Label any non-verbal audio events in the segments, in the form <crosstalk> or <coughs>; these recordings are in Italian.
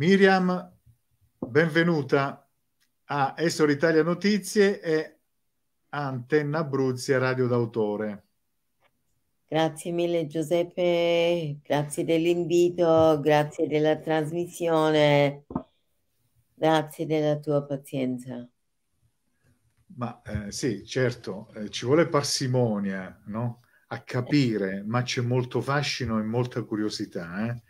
Miriam, benvenuta a Essor Italia Notizie e Antenna Abruzzi Radio d'Autore. Grazie mille Giuseppe, grazie dell'invito, grazie della trasmissione, grazie della tua pazienza. Ma eh, sì, certo, eh, ci vuole parsimonia no? a capire, ma c'è molto fascino e molta curiosità. Eh?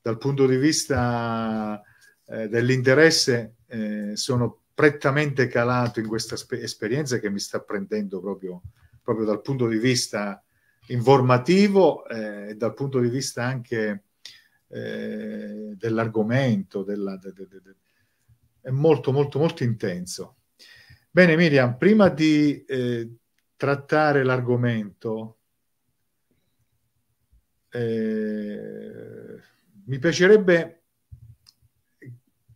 dal punto di vista eh, dell'interesse eh, sono prettamente calato in questa esperienza che mi sta prendendo proprio, proprio dal punto di vista informativo eh, e dal punto di vista anche eh, dell'argomento. Della, de, de, de, è molto, molto, molto intenso. Bene, Miriam, prima di eh, trattare l'argomento, eh, mi piacerebbe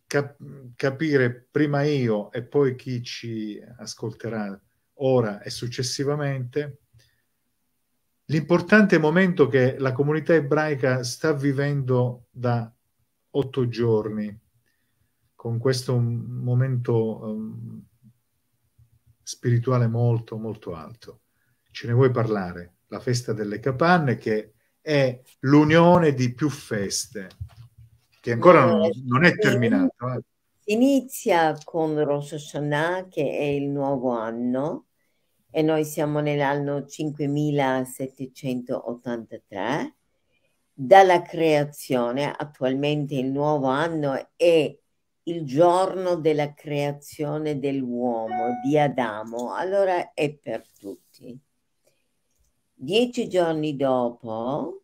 cap- capire prima io e poi chi ci ascolterà ora e successivamente l'importante momento che la comunità ebraica sta vivendo da otto giorni con questo mm, momento um, spirituale molto molto alto. Ce ne vuoi parlare? La festa delle capanne che è l'unione di più feste, che ancora non, eh, non è terminata. Eh. Inizia con Rosh Hashanah, che è il nuovo anno, e noi siamo nell'anno 5783 dalla creazione. Attualmente il nuovo anno è il giorno della creazione dell'uomo, di Adamo, allora è per tutti. Dieci giorni dopo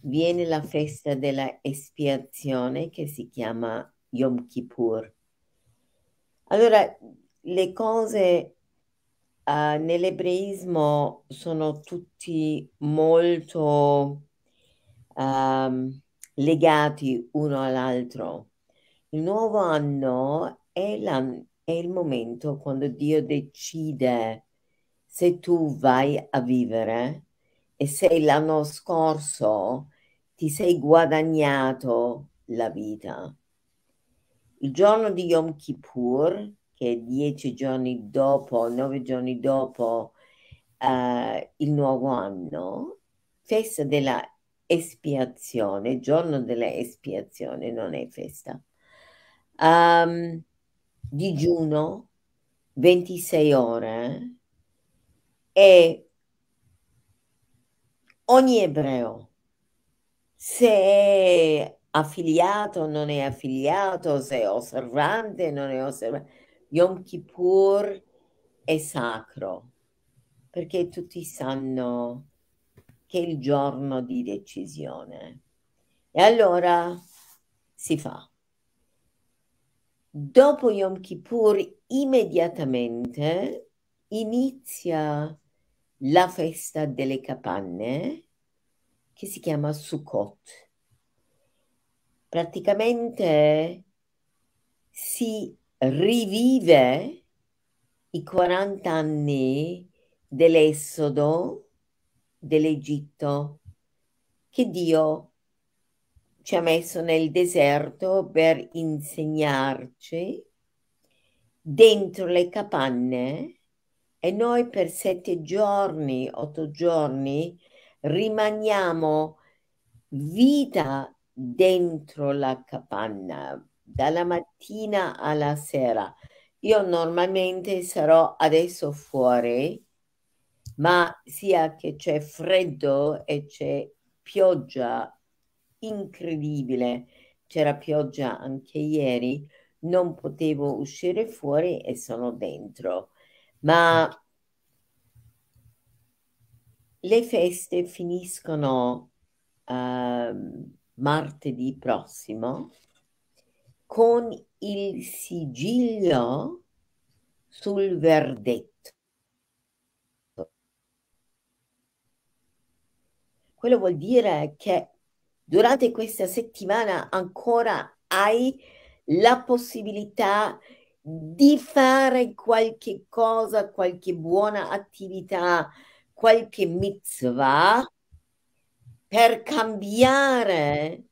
viene la festa della espiazione che si chiama Yom Kippur. Allora, le cose uh, nell'ebraismo sono tutti molto um, legati uno all'altro. Il nuovo anno è, la, è il momento quando Dio decide se tu vai a vivere e sei l'anno scorso ti sei guadagnato la vita. Il giorno di Yom Kippur, che è dieci giorni dopo, nove giorni dopo eh, il nuovo anno, festa della espiazione, giorno della espiazione, non è festa. Um, digiuno 26 ore e ogni ebreo, se è affiliato, non è affiliato, se è osservante, non è osservante, Yom Kippur è sacro, perché tutti sanno che è il giorno di decisione. E allora si fa. Dopo Yom Kippur, immediatamente inizia la festa delle capanne che si chiama Sukkot. Praticamente si rivive i 40 anni dell'esodo dell'Egitto che Dio ci ha messo nel deserto per insegnarci dentro le capanne e noi per sette giorni, otto giorni rimaniamo vita dentro la capanna, dalla mattina alla sera. Io normalmente sarò adesso fuori, ma sia che c'è freddo e c'è pioggia incredibile, c'era pioggia anche ieri, non potevo uscire fuori e sono dentro ma le feste finiscono uh, martedì prossimo con il sigillo sul verdetto. Quello vuol dire che durante questa settimana ancora hai la possibilità di Mm-hmm. di fare qualche cosa, qualche buona attività, qualche mitzvah per cambiare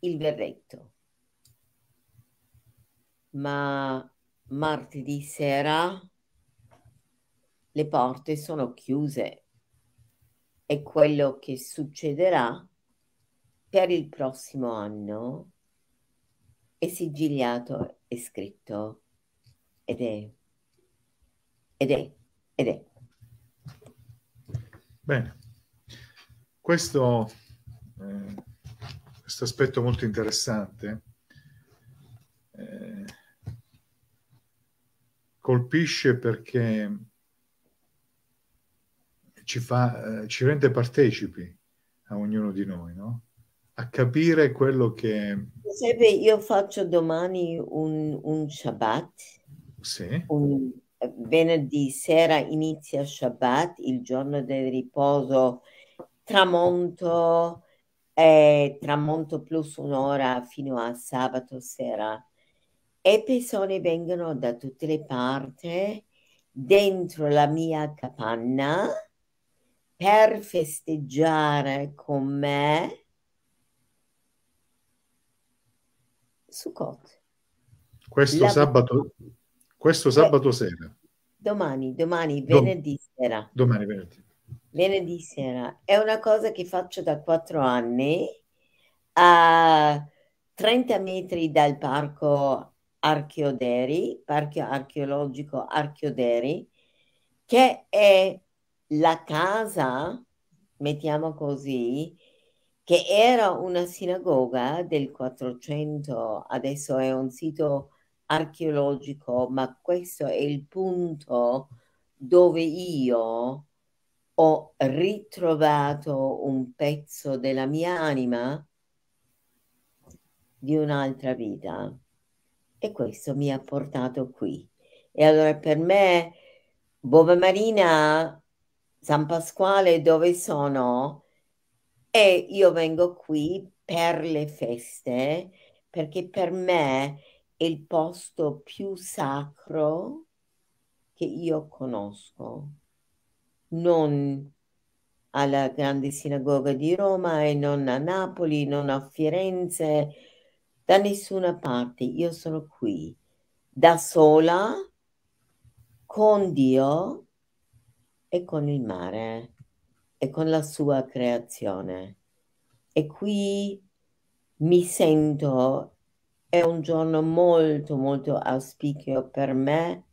il berretto. Ma martedì sera le porte sono chiuse e quello che succederà per il prossimo anno e sigillato, è scritto ed è, ed è, ed è. Bene, questo, eh, questo aspetto molto interessante eh, colpisce perché ci, fa, eh, ci rende partecipi a ognuno di noi, no? a capire quello che... Giuseppe, io faccio domani un, un Shabbat. Sì. Un venerdì sera inizia Shabbat, il giorno del riposo, tramonto, eh, tramonto plus un'ora fino a sabato sera. E persone vengono da tutte le parti dentro la mia capanna per festeggiare con me Sukkot. Questo la... sabato, questo sabato Beh, sera. Domani, domani, venerdì Dom... sera. Domani, venerdì. Venerdì sera. È una cosa che faccio da quattro anni a 30 metri dal parco Archeoderi, parco archeologico Archeoderi, che è la casa, mettiamo così, che era una sinagoga del 400, adesso è un sito archeologico, ma questo è il punto dove io ho ritrovato un pezzo della mia anima di un'altra vita e questo mi ha portato qui. E allora per me Bova Marina, San Pasquale, dove sono? E io vengo qui per le feste perché per me è il posto più sacro che io conosco, non alla grande sinagoga di Roma e non a Napoli, non a Firenze, da nessuna parte. Io sono qui, da sola, con Dio e con il mare e con la sua creazione. E qui mi sento, è un giorno molto, molto auspicio per me,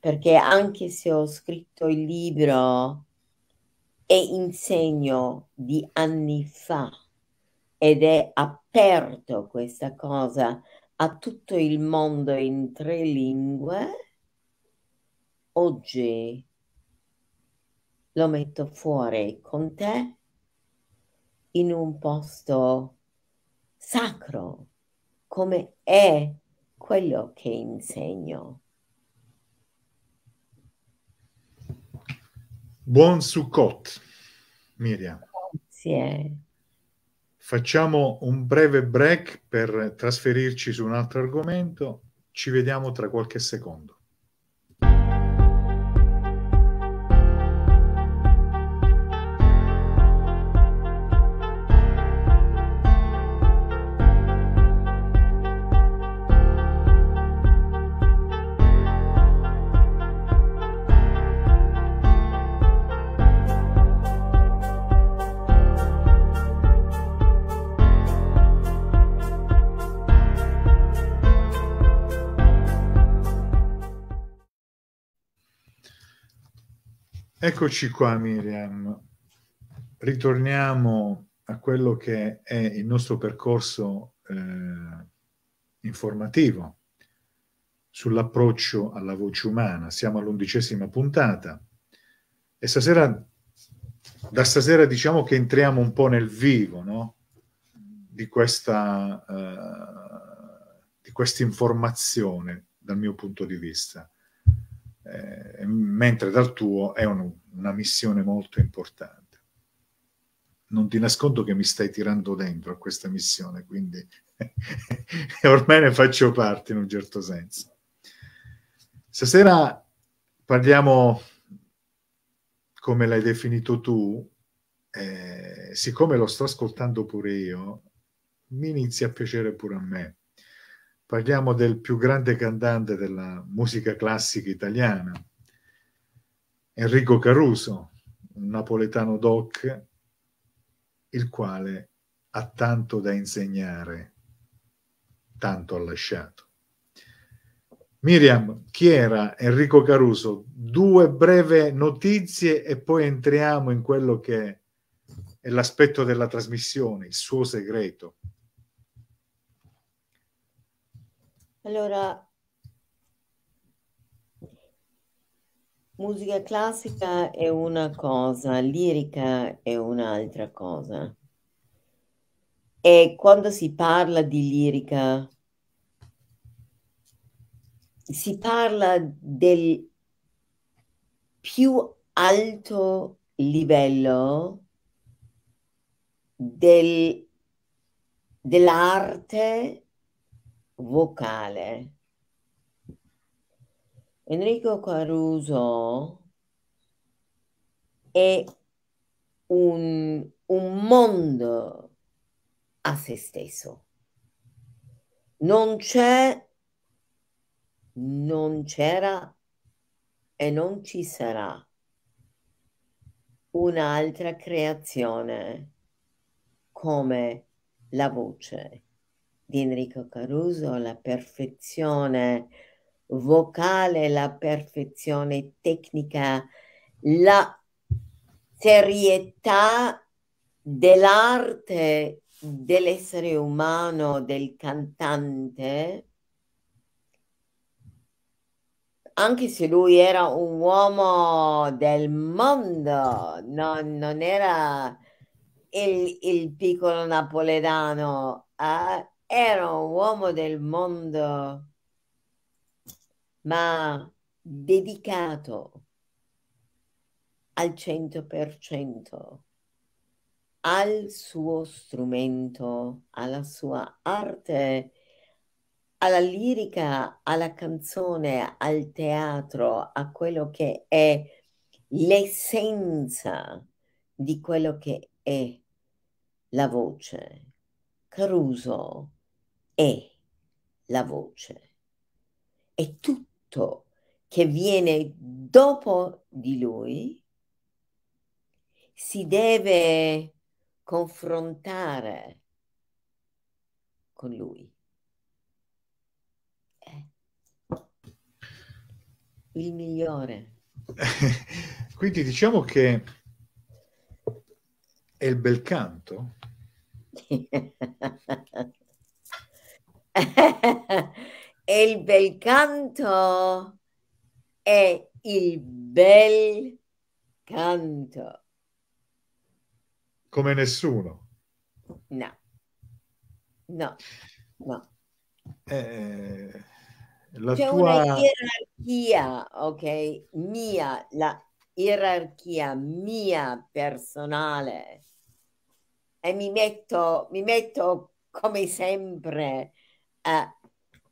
perché anche se ho scritto il libro e insegno di anni fa ed è aperto questa cosa a tutto il mondo in tre lingue, oggi lo metto fuori con te in un posto sacro, come è quello che insegno. Buon Sukkot, Miriam. Grazie. Facciamo un breve break per trasferirci su un altro argomento. Ci vediamo tra qualche secondo. Eccoci qua Miriam, ritorniamo a quello che è il nostro percorso eh, informativo sull'approccio alla voce umana. Siamo all'undicesima puntata e stasera, da stasera diciamo che entriamo un po' nel vivo no? di questa eh, informazione dal mio punto di vista eh, mentre dal tuo è un, una missione molto importante. Non ti nascondo che mi stai tirando dentro a questa missione, quindi <laughs> ormai ne faccio parte in un certo senso. Stasera parliamo, come l'hai definito tu, eh, siccome lo sto ascoltando pure io, mi inizia a piacere pure a me. Parliamo del più grande cantante della musica classica italiana, Enrico Caruso, un napoletano doc, il quale ha tanto da insegnare, tanto ha lasciato. Miriam, chi era Enrico Caruso? Due breve notizie e poi entriamo in quello che è l'aspetto della trasmissione, il suo segreto. Allora, musica classica è una cosa, lirica è un'altra cosa. E quando si parla di lirica, si parla del più alto livello del, dell'arte vocale. Enrico Caruso è un, un mondo a se stesso. Non c'è, non c'era e non ci sarà un'altra creazione come la voce di Enrico Caruso, la perfezione vocale, la perfezione tecnica, la serietà dell'arte dell'essere umano, del cantante, anche se lui era un uomo del mondo, no, non era il, il piccolo napoletano, eh? era un uomo del mondo, ma dedicato al 100% al suo strumento, alla sua arte, alla lirica, alla canzone, al teatro, a quello che è l'essenza di quello che è la voce. Caruso è la voce, è tutto che viene dopo di lui si deve confrontare con lui. Il migliore. <laughs> Quindi diciamo che è il bel canto. <laughs> il <laughs> bel canto è il bel canto. Come nessuno. No, no, no. Eh, la C'è tua... una gerarchia, ok? Mia, la gerarchia mia personale. E mi metto, mi metto come sempre eh,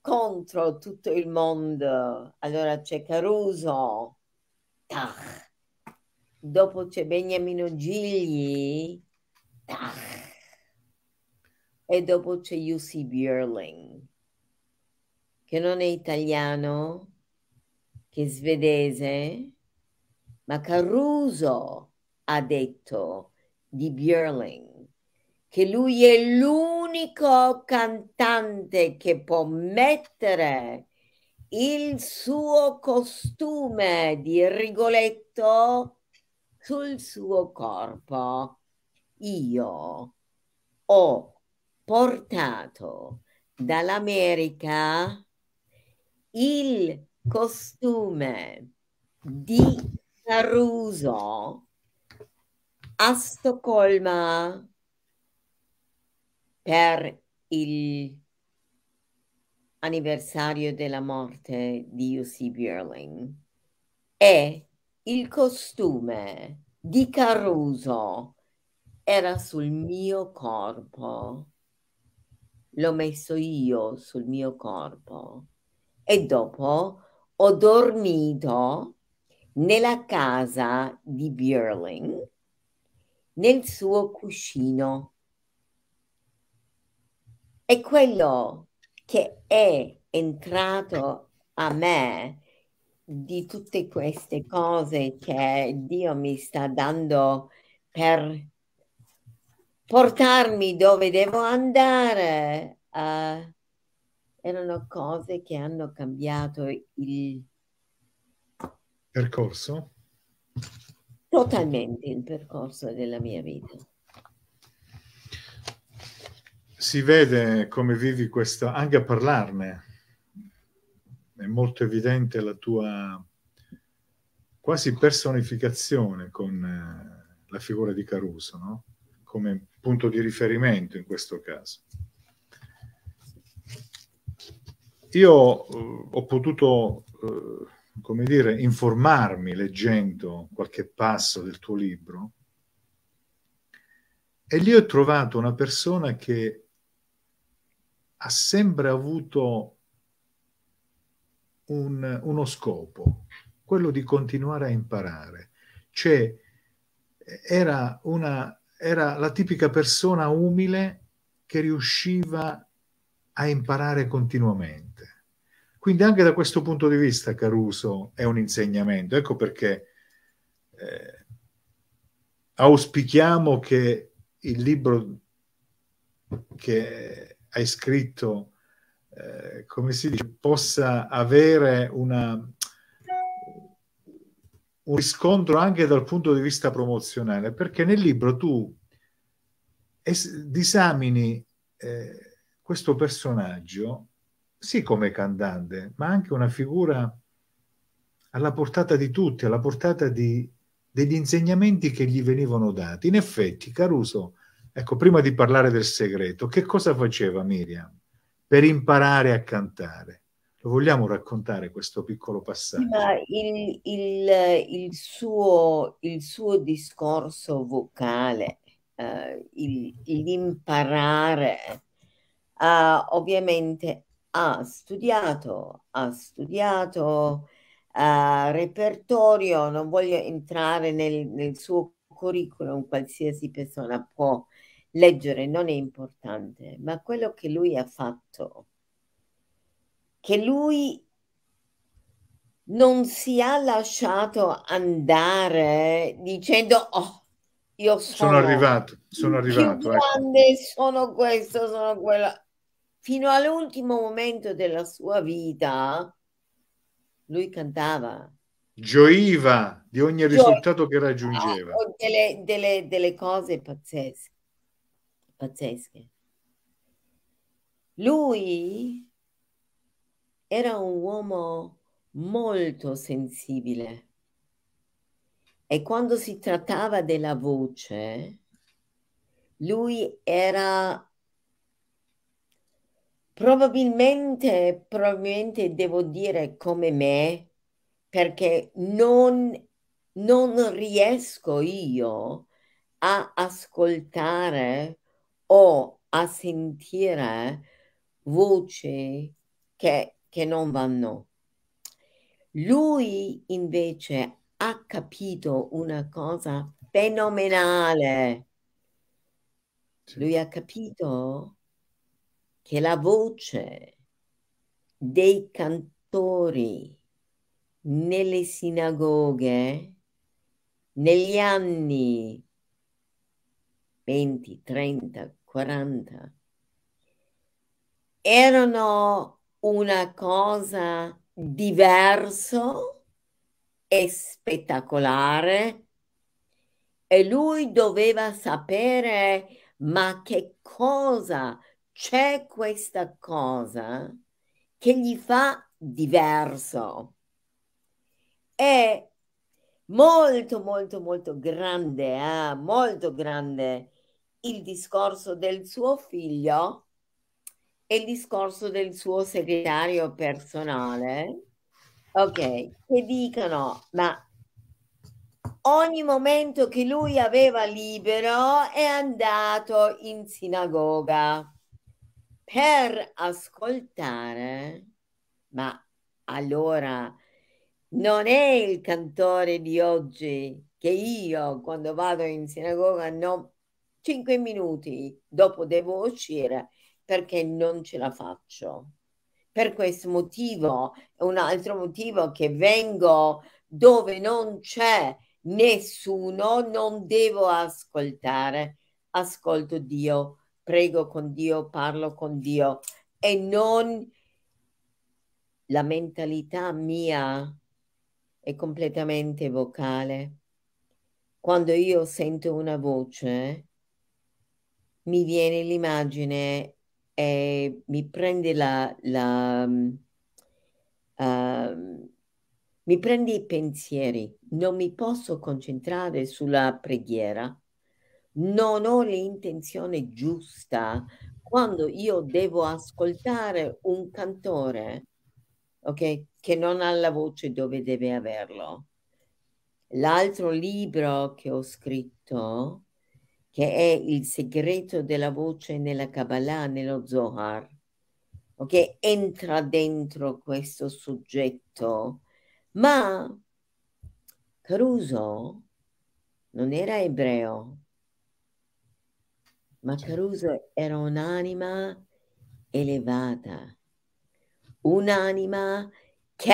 contro tutto il mondo. Allora c'è Caruso, tach. dopo c'è Beniamino Gigli tach. e dopo c'è UC Bierling, che non è italiano, che è svedese, ma Caruso ha detto di Bierling che lui è l'unico cantante che può mettere il suo costume di Rigoletto sul suo corpo. Io ho portato dall'America il costume di Caruso a Stoccolma per il anniversario della morte di UC Berling e il costume di Caruso era sul mio corpo. L'ho messo io sul mio corpo e dopo ho dormito nella casa di Birling nel suo cuscino è quello che è entrato a me di tutte queste cose che Dio mi sta dando per portarmi dove devo andare. Uh, erano cose che hanno cambiato il percorso? Totalmente il percorso della mia vita si vede come vivi questa, anche a parlarne, è molto evidente la tua quasi personificazione con eh, la figura di Caruso, no? come punto di riferimento in questo caso. Io eh, ho potuto, eh, come dire, informarmi leggendo qualche passo del tuo libro e lì ho trovato una persona che ha sempre avuto un, uno scopo, quello di continuare a imparare. Cioè, era, una, era la tipica persona umile che riusciva a imparare continuamente. Quindi anche da questo punto di vista Caruso è un insegnamento. Ecco perché eh, auspichiamo che il libro che hai scritto, eh, come si dice, possa avere una, un riscontro anche dal punto di vista promozionale, perché nel libro tu es- disamini eh, questo personaggio, sì come cantante, ma anche una figura alla portata di tutti, alla portata di, degli insegnamenti che gli venivano dati. In effetti, Caruso Ecco, prima di parlare del segreto, che cosa faceva Miriam per imparare a cantare? Lo vogliamo raccontare questo piccolo passaggio? Il, il, il, suo, il suo, discorso vocale, eh, l'imparare, eh, ovviamente ha studiato, ha studiato eh, repertorio, non voglio entrare nel, nel suo curriculum, qualsiasi persona può leggere non è importante, ma quello che lui ha fatto, che lui non si è lasciato andare dicendo oh, io sono, sono arrivato, sono arrivato. Ecco. Grande, ecco. sono questo, sono quello. Fino all'ultimo momento della sua vita lui cantava. Gioiva di ogni risultato Gioiva, che raggiungeva. Delle, delle, delle cose pazzesche pazzesche. Lui era un uomo molto sensibile e quando si trattava della voce, lui era probabilmente, probabilmente devo dire come me, perché non, non riesco io a ascoltare o a sentire voci che, che non vanno. Lui invece ha capito una cosa fenomenale. Lui ha capito che la voce dei cantori nelle sinagoghe negli anni 20, 30, 40. Erano una cosa diverso e spettacolare e lui doveva sapere ma che cosa c'è questa cosa che gli fa diverso. È molto molto molto grande, eh? molto grande il discorso del suo figlio e il discorso del suo segretario personale, ok, che dicono, ma ogni momento che lui aveva libero è andato in sinagoga per ascoltare, ma allora non è il cantore di oggi che io quando vado in sinagoga non Cinque minuti dopo devo uscire perché non ce la faccio. Per questo motivo, un altro motivo che vengo dove non c'è nessuno, non devo ascoltare, ascolto Dio, prego con Dio, parlo con Dio e non la mentalità mia è completamente vocale. Quando io sento una voce, mi viene l'immagine e eh, mi prende la, la uh, mi prende i pensieri, non mi posso concentrare sulla preghiera, non ho l'intenzione giusta quando io devo ascoltare un cantore, ok, che non ha la voce dove deve averlo. L'altro libro che ho scritto che è il segreto della voce nella Kabbalah, nello Zohar, ok? Entra dentro questo soggetto, ma Caruso non era ebreo, ma certo. Caruso era un'anima elevata, un'anima che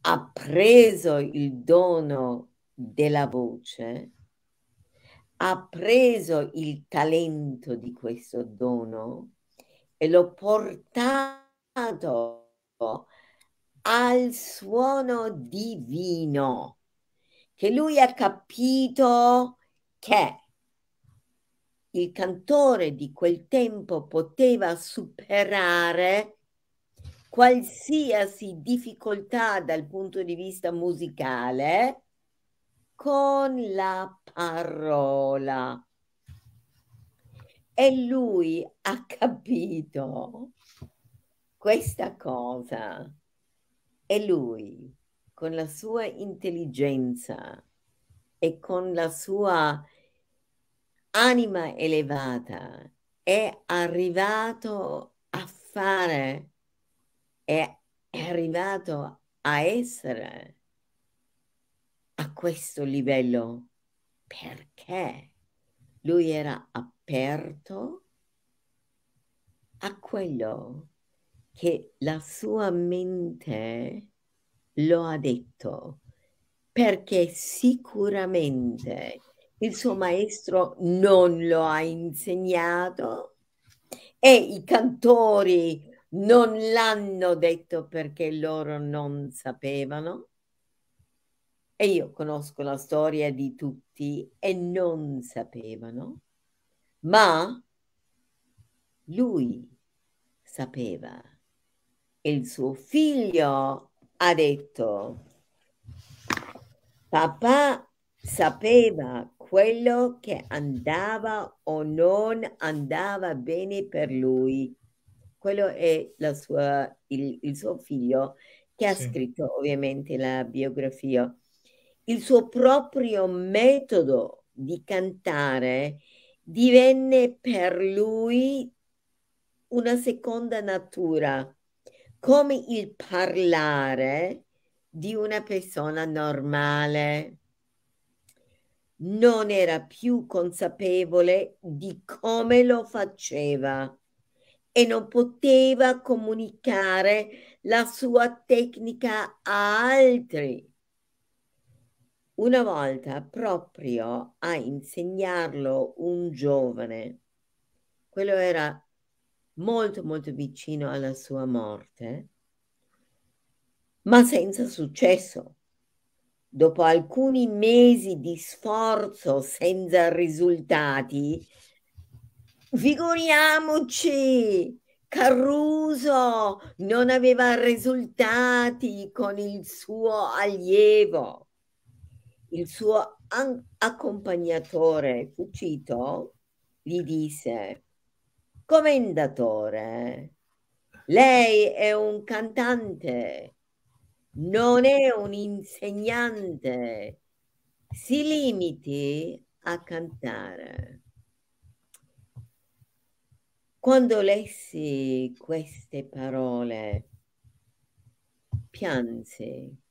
ha preso il dono della voce ha preso il talento di questo dono e l'ho portato al suono divino, che lui ha capito che il cantore di quel tempo poteva superare qualsiasi difficoltà dal punto di vista musicale con la parola. E lui ha capito questa cosa. E lui, con la sua intelligenza e con la sua anima elevata, è arrivato a fare, è arrivato a essere questo livello perché lui era aperto a quello che la sua mente lo ha detto, perché sicuramente il suo maestro non lo ha insegnato e i cantori non l'hanno detto perché loro non sapevano e io conosco la storia di tutti e non sapevano, ma lui sapeva. il suo figlio ha detto, papà sapeva quello che andava o non andava bene per lui. Quello è sua, il, il, suo figlio che ha sì. scritto ovviamente la biografia il suo proprio metodo di cantare divenne per lui una seconda natura, come il parlare di una persona normale. Non era più consapevole di come lo faceva e non poteva comunicare la sua tecnica a altri una volta proprio a insegnarlo un giovane, quello era molto molto vicino alla sua morte, ma senza successo. Dopo alcuni mesi di sforzo senza risultati, figuriamoci, Caruso non aveva risultati con il suo allievo il suo an- accompagnatore Fucito gli disse, Commendatore, lei è un cantante, non è un insegnante, si limiti a cantare. Quando lessi queste parole, piansi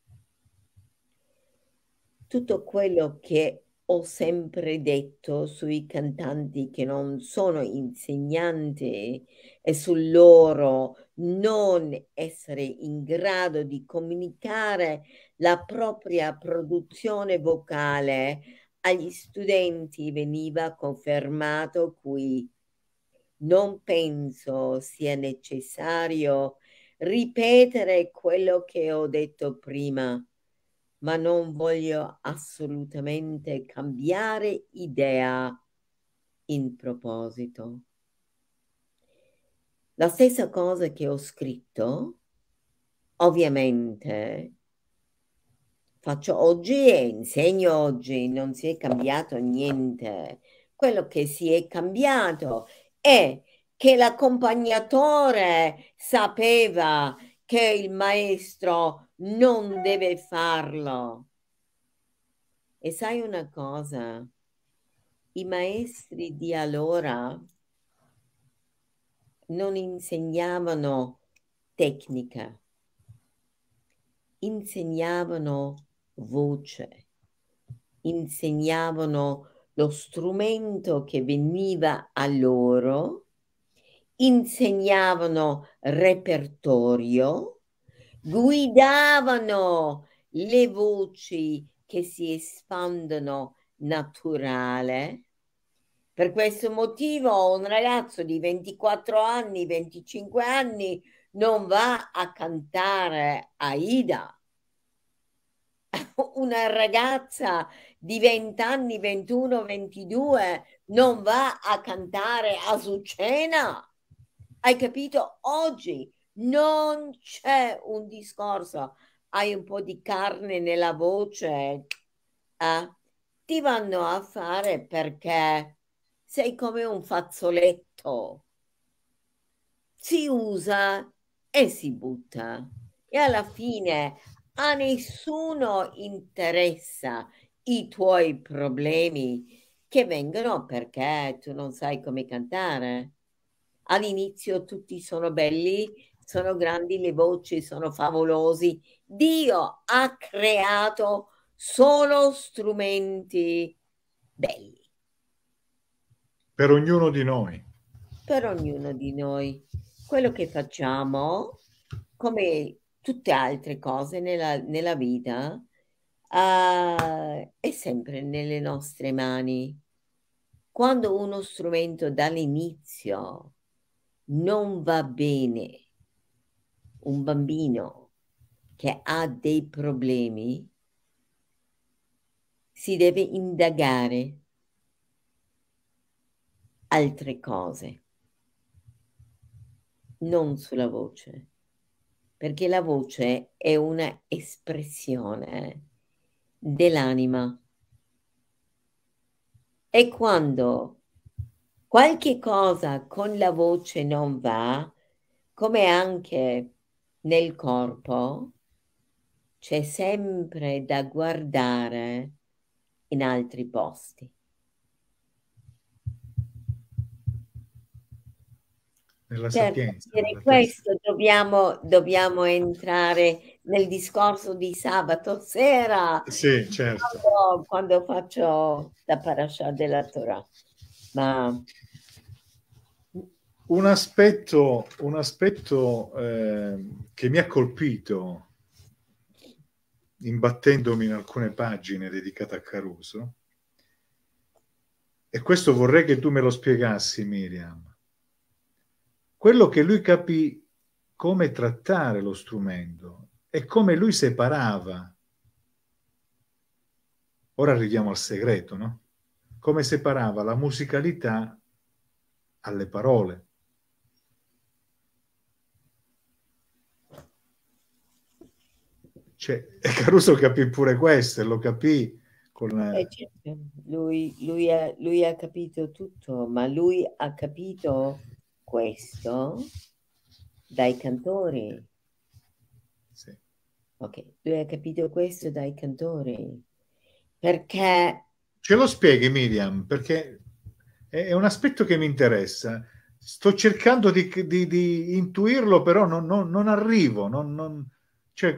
tutto quello che ho sempre detto sui cantanti che non sono insegnanti e su loro non essere in grado di comunicare la propria produzione vocale agli studenti veniva confermato qui. Non penso sia necessario ripetere quello che ho detto prima ma non voglio assolutamente cambiare idea in proposito. La stessa cosa che ho scritto, ovviamente, faccio oggi e insegno oggi, non si è cambiato niente. Quello che si è cambiato è che l'accompagnatore sapeva che il maestro non deve farlo. E sai una cosa? I maestri di allora non insegnavano tecnica, insegnavano voce, insegnavano lo strumento che veniva a loro, insegnavano repertorio guidavano le voci che si espandono naturale. Per questo motivo un ragazzo di 24 anni, 25 anni non va a cantare Aida. <laughs> Una ragazza di 20 anni, 21, 22 non va a cantare Azucena. Hai capito? Oggi non c'è un discorso, hai un po' di carne nella voce, eh? ti vanno a fare perché sei come un fazzoletto. Si usa e si butta. E alla fine a nessuno interessa i tuoi problemi che vengono perché tu non sai come cantare. All'inizio tutti sono belli sono grandi le voci, sono favolosi. Dio ha creato solo strumenti belli. Per ognuno di noi. Per ognuno di noi. Quello che facciamo, come tutte altre cose nella, nella vita, uh, è sempre nelle nostre mani. Quando uno strumento dall'inizio non va bene, un bambino che ha dei problemi si deve indagare altre cose, non sulla voce, perché la voce è una espressione dell'anima. E quando qualche cosa con la voce non va, come anche nel corpo c'è sempre da guardare in altri posti. Nella certo, sapienza. Per questo dobbiamo, dobbiamo entrare nel discorso di sabato sera. Sì, certo. Quando, quando faccio la parasha della Torah. Ma un aspetto, un aspetto eh, che mi ha colpito imbattendomi in alcune pagine dedicate a Caruso, e questo vorrei che tu me lo spiegassi, Miriam, quello che lui capì come trattare lo strumento e come lui separava. Ora arriviamo al segreto, no? Come separava la musicalità alle parole Cioè, <laughs> Caruso capì pure questo, lo capì. Con... Eh, eh certo. lui, lui, ha, lui ha capito tutto, ma lui ha capito questo dai cantori. Sì. Ok, lui ha capito questo dai cantori. Perché... Ce lo spieghi Miriam, perché è un aspetto che mi interessa. Sto cercando di, di, di intuirlo, però non, non, non arrivo. Non, cioè,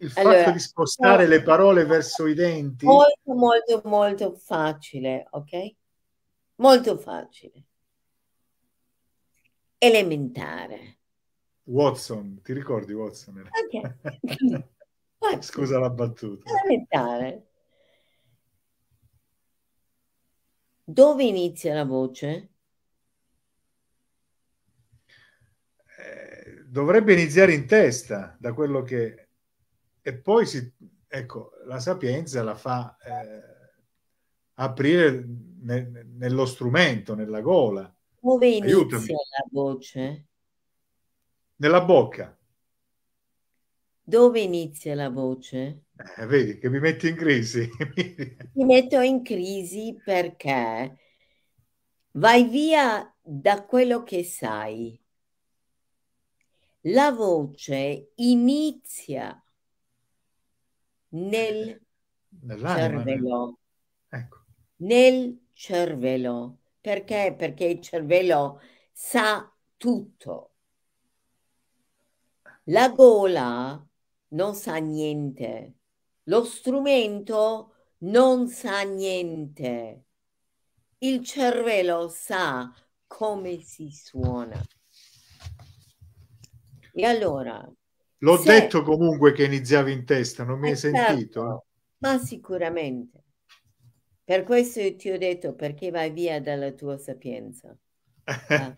il fatto allora, di spostare le parole verso i denti. Molto, molto, molto facile, ok? Molto facile. Elementare. Watson, ti ricordi Watson? Okay. <laughs> Scusa la battuta. Elementare. Dove inizia la voce? Eh, dovrebbe iniziare in testa, da quello che e poi si, ecco, la sapienza la fa eh, aprire ne, nello strumento, nella gola. Dove inizia la voce? Nella bocca. Dove inizia la voce? Eh, vedi che mi metti in crisi. <laughs> mi metto in crisi perché vai via da quello che sai. La voce inizia nel cervello. Ecco. Nel cervello. Perché? Perché il cervello sa tutto. La gola non sa niente. Lo strumento non sa niente. Il cervello sa come si suona. E allora, L'ho se... detto comunque che iniziavi in testa, non mi esatto, hai eh, certo, sentito? Ma sicuramente. Per questo io ti ho detto perché vai via dalla tua sapienza. <laughs> Ah.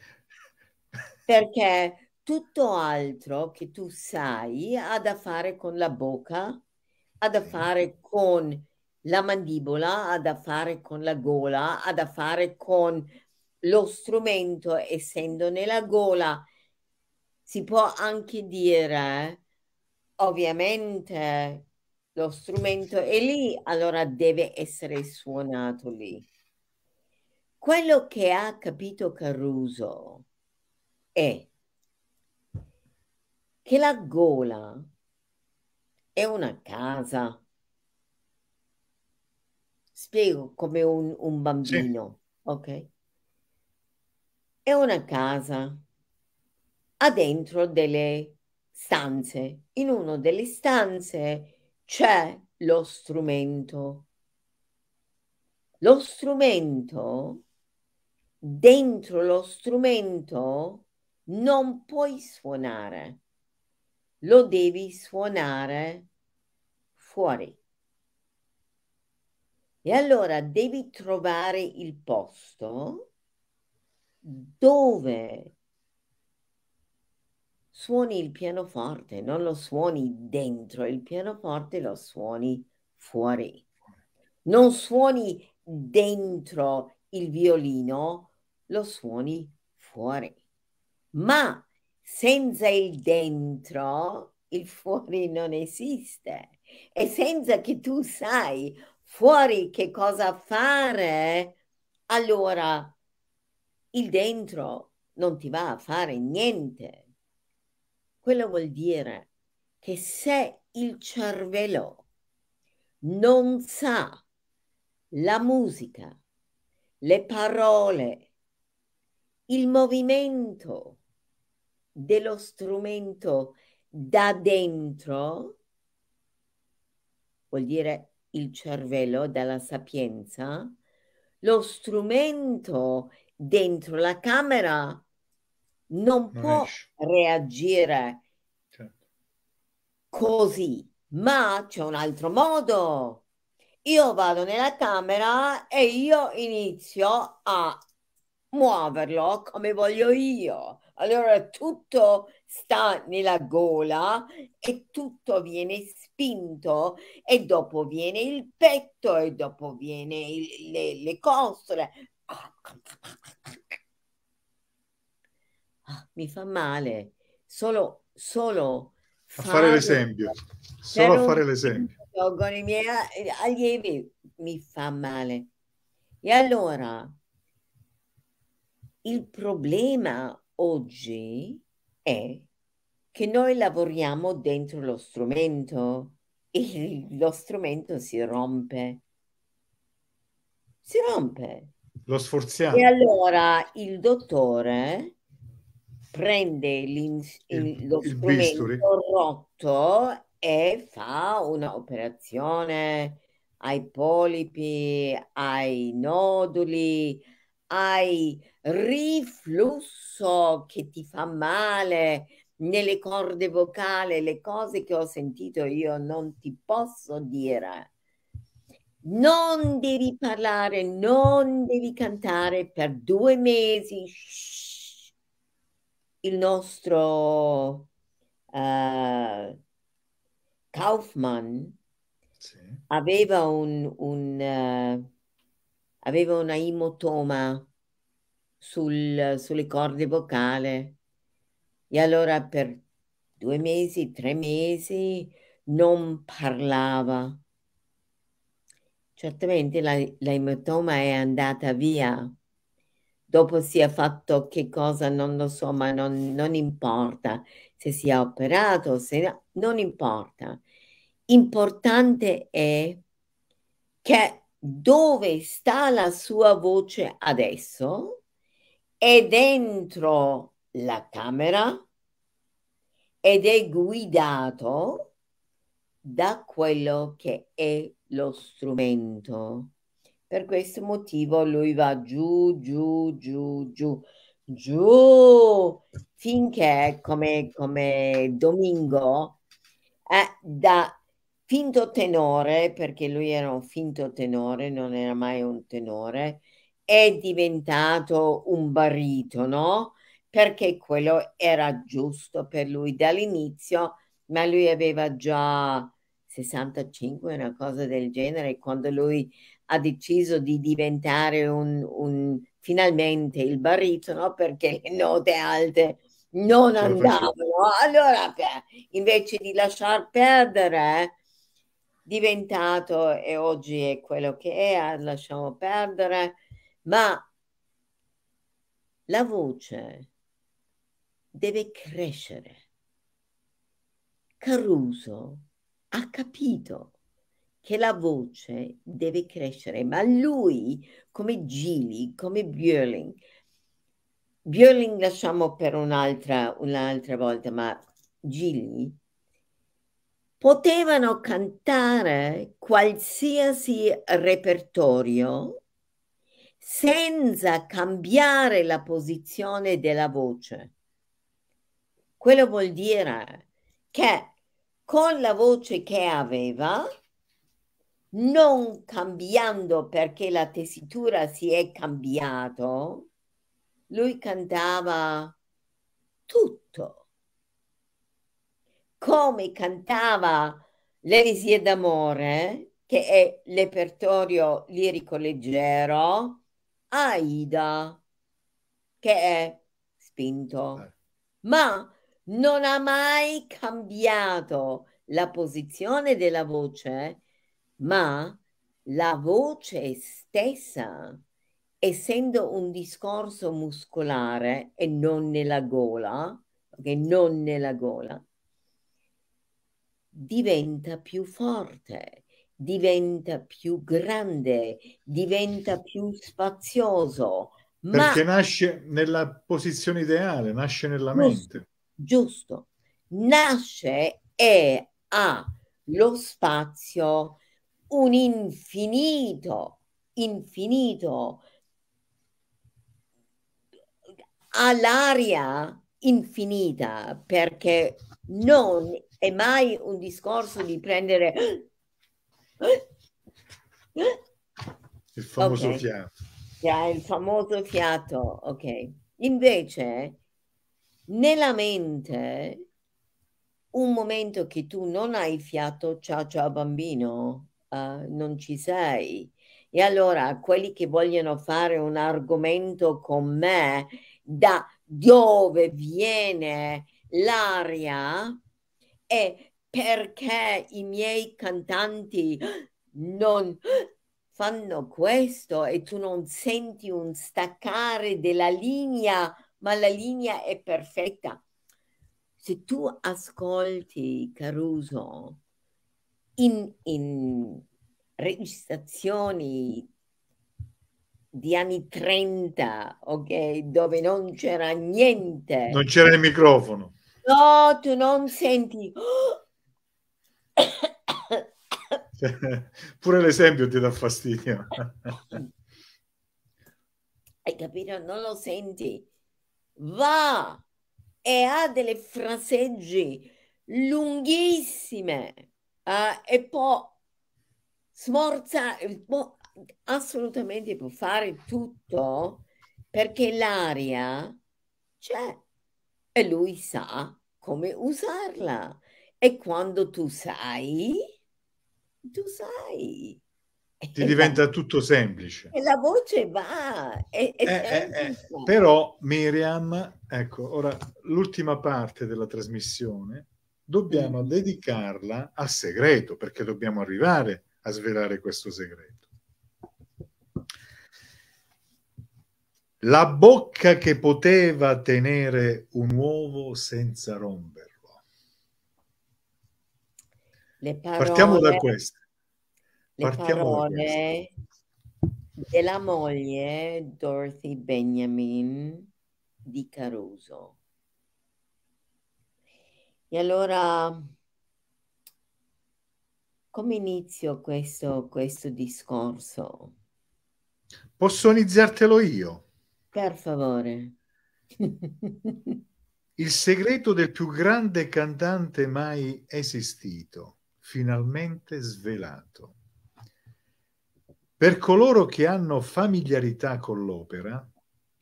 perché tutto altro che tu sai ha da fare con la bocca, ha da fare con la mandibola, ha da fare con la gola, ha da fare con lo strumento essendo nella gola si può anche dire, ovviamente, lo strumento è lì, allora deve essere suonato lì. Quello che ha capito Caruso è che la gola è una casa. Spiego come un, un bambino, sì. ok? È una casa ha dentro delle stanze. In una delle stanze c'è lo strumento. Lo strumento, dentro lo strumento non puoi suonare, lo devi suonare fuori. E allora devi trovare il posto dove suoni il pianoforte, non lo suoni dentro il pianoforte, lo suoni fuori. Non suoni dentro il violino, lo suoni fuori. Ma senza il dentro, il fuori non esiste. E senza che tu sai fuori che cosa fare, allora il dentro non ti va a fare niente. Quello vuol dire che se il cervello non sa la musica, le parole, il movimento dello strumento da dentro, vuol dire il cervello dalla sapienza, lo strumento dentro la camera non, non può esce. reagire certo. così, ma c'è un altro modo. Io vado nella camera e io inizio a muoverlo come voglio io. Allora tutto sta nella gola e tutto viene spinto e dopo viene il petto e dopo viene il, le, le costole. Ah, mi fa male, solo, solo a fare, fare l'esempio, solo a fare l'esempio. Con i miei allievi mi fa male. E allora il problema oggi è che noi lavoriamo dentro lo strumento e lo strumento si rompe. Si rompe. Lo sforziamo. E allora il dottore prende il, lo il strumento bisturi. rotto e fa un'operazione ai polipi, ai noduli, ai riflusso che ti fa male nelle corde vocali, le cose che ho sentito io non ti posso dire. Non devi parlare, non devi cantare per due mesi. Shh il nostro uh, eh, Kaufman sì. aveva un, un uh, aveva una imotoma sul, sulle corde vocali e allora per due mesi, tre mesi non parlava. Certamente la, la è andata via, dopo si è fatto che cosa non lo so, ma non, non importa se si è operato, se non importa. Importante è che dove sta la sua voce adesso è dentro la camera ed è guidato da quello che è lo strumento per questo motivo lui va giù, giù, giù, giù, giù, finché come, come Domingo eh, da finto tenore, perché lui era un finto tenore, non era mai un tenore, è diventato un baritono perché quello era giusto per lui dall'inizio, ma lui aveva già 65, una cosa del genere, quando lui ha deciso di diventare un, un finalmente il baritono perché le note alte non andavano. Allora, invece di lasciar perdere, è diventato e oggi è quello che è, ah, lasciamo perdere, ma la voce deve crescere. Caruso ha capito che la voce deve crescere, ma lui, come Gili, come Björling, Björling lasciamo per un'altra, un'altra volta, ma Gili, potevano cantare qualsiasi repertorio senza cambiare la posizione della voce. Quello vuol dire che con la voce che aveva, non cambiando perché la tessitura si è cambiata, lui cantava tutto. Come cantava L'Elisie d'amore, che è repertorio lirico leggero, Aida, che è spinto, eh. ma non ha mai cambiato la posizione della voce ma la voce stessa, essendo un discorso muscolare e non nella gola, okay, non nella gola, diventa più forte, diventa più grande, diventa più spazioso. Perché ma... nasce nella posizione ideale, nasce nella giusto, mente. Giusto, nasce e ha lo spazio un infinito, infinito all'aria infinita, perché non è mai un discorso di prendere il famoso okay. fiato. Yeah, il famoso fiato, ok. Invece, nella mente, un momento che tu non hai fiato, ciao ciao bambino, eh, non ci sei. E allora quelli che vogliono fare un argomento con me, da dove viene l'aria e perché i miei cantanti non fanno questo e tu non senti un staccare della linea, ma la linea è perfetta. Se tu ascolti Caruso, in, in registrazioni di anni 30, ok, dove non c'era niente. Non c'era il microfono. No, tu non senti. <coughs> Pure l'esempio ti dà fastidio. <coughs> Hai capito? Non lo senti. Va e ha delle fraseggi lunghissime uh, e può smorzare, può, assolutamente può fare tutto perché l'aria c'è e lui sa come usarla. E quando tu sai, tu sai. Ti diventa tutto semplice. E la voce va. È, eh, è eh, eh, eh. Però Miriam, ecco, ora l'ultima parte della trasmissione dobbiamo mm. dedicarla a segreto, perché dobbiamo arrivare a svelare questo segreto. La bocca che poteva tenere un uovo senza romperlo. Le parole, Partiamo da questo. Partiamo parole della moglie Dorothy Benjamin di Caruso e allora, come inizio questo, questo discorso? Posso iniziartelo io? Per favore. Il segreto del più grande cantante mai esistito, finalmente svelato. Per coloro che hanno familiarità con l'opera,